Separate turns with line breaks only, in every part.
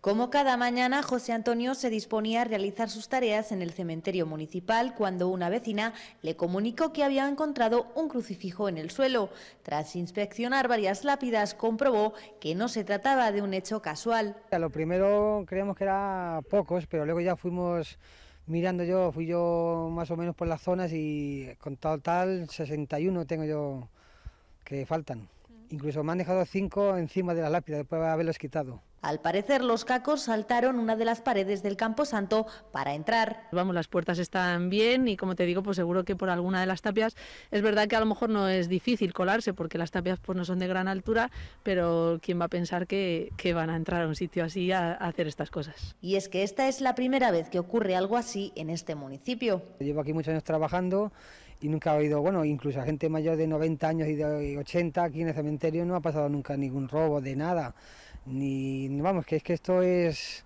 Como cada mañana, José Antonio se disponía a realizar sus tareas en el cementerio municipal cuando una vecina le comunicó que había encontrado un crucifijo en el suelo. Tras inspeccionar varias lápidas, comprobó que no se trataba de un hecho casual. A
lo primero creíamos que era pocos, pero luego ya fuimos mirando yo, fui yo más o menos por las zonas y con tal tal 61 tengo yo que faltan. Mm. Incluso me han dejado cinco encima de la lápida después de haberlos quitado.
Al parecer, los cacos saltaron una de las paredes del Campo Santo para entrar. Vamos, las puertas están
bien y como te digo, pues seguro que por alguna de las tapias es verdad que a lo mejor no es difícil colarse porque las tapias pues no son de gran altura, pero quién va a pensar que, van a entrar a un sitio así
a,
hacer estas cosas. Y es que esta es la primera vez que ocurre algo así en este municipio.
Llevo aquí muchos años trabajando y nunca he oído, bueno, incluso a gente mayor de 90 años y de 80 aquí en el cementerio no ha pasado nunca ningún robo de nada, ni vamos, que es que esto es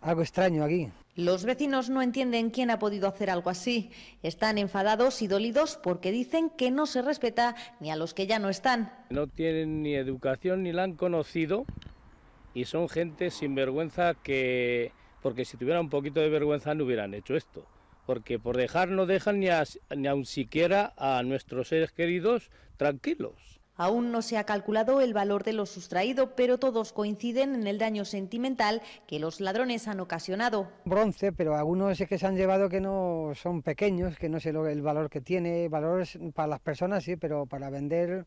algo extraño aquí.
Los vecinos no entienden quién ha podido hacer algo así. Están enfadados y dolidos porque dicen que no se respeta ni a los que ya no están.
No tienen ni educación ni la han conocido y son gente sin vergüenza que, porque si tuvieran un poquito de vergüenza no hubieran hecho esto. Porque por dejar no dejan ni, a, ni aun siquiera a nuestros seres queridos tranquilos.
Aún no se ha calculado el valor de lo sustraído, pero todos coinciden en el daño sentimental que los ladrones han ocasionado.
Bronce, pero algunos es que se han llevado que no son pequeños, que no sé lo, el valor que tiene. Valores para las personas sí, pero para vender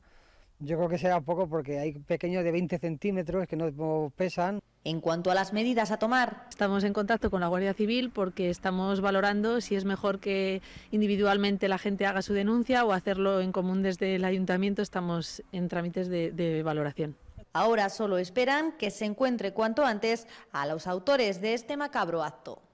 yo creo que será poco porque hay pequeños de 20 centímetros que no pesan. En cuanto a las medidas a tomar. Estamos
en contacto con la Guardia Civil porque estamos valorando si es mejor que individualmente la gente haga su denuncia o hacerlo en común desde el ayuntamiento. Estamos
en trámites de, de valoración. Ahora solo esperan que se encuentre cuanto antes a los autores de este macabro acto.